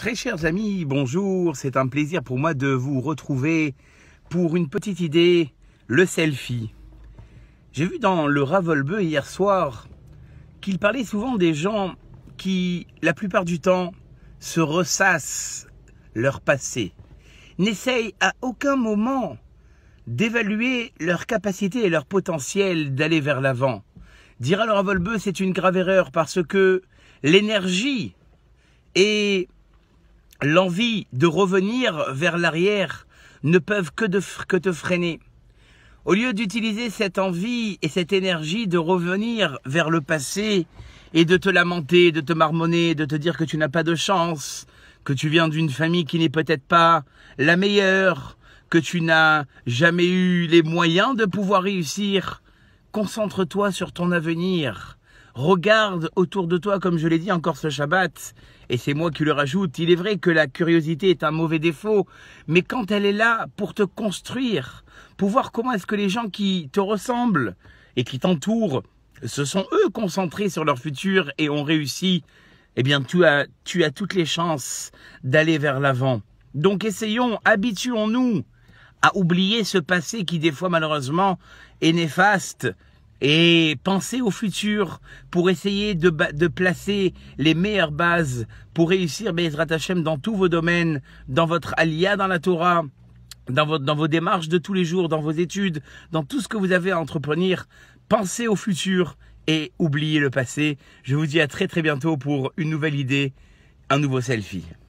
Très chers amis, bonjour, c'est un plaisir pour moi de vous retrouver pour une petite idée, le selfie. J'ai vu dans le Ravelbeu hier soir qu'il parlait souvent des gens qui, la plupart du temps, se ressassent leur passé, n'essayent à aucun moment d'évaluer leur capacité et leur potentiel d'aller vers l'avant. Dira le Ravelbeu, c'est une grave erreur parce que l'énergie est l'envie de revenir vers l'arrière ne peuvent que, que te freiner. Au lieu d'utiliser cette envie et cette énergie de revenir vers le passé et de te lamenter, de te marmonner, de te dire que tu n'as pas de chance, que tu viens d'une famille qui n'est peut-être pas la meilleure, que tu n'as jamais eu les moyens de pouvoir réussir, concentre-toi sur ton avenir Regarde autour de toi, comme je l'ai dit encore ce Shabbat, et c'est moi qui le rajoute. Il est vrai que la curiosité est un mauvais défaut, mais quand elle est là pour te construire, pour voir comment est-ce que les gens qui te ressemblent et qui t'entourent se sont eux concentrés sur leur futur et ont réussi, eh bien tu as, tu as toutes les chances d'aller vers l'avant. Donc essayons, habituons-nous à oublier ce passé qui des fois malheureusement est néfaste et pensez au futur pour essayer de, placer les meilleures bases pour réussir Bezrat Hashem dans tous vos domaines, dans votre alia dans la Torah, dans, dans vos démarches de tous les jours, dans vos études, dans tout ce que vous avez à entreprendre. Pensez au futur et oubliez le passé. Je vous dis à très très bientôt pour une nouvelle idée, un nouveau selfie.